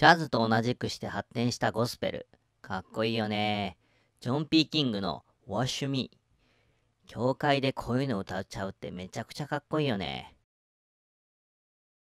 ジャズと同じくして発展したゴスペル。かっこいいよね。ジョン・ピー・キングの Wash Me。教会でこういうの歌っちゃうってめちゃくちゃかっこいいよね。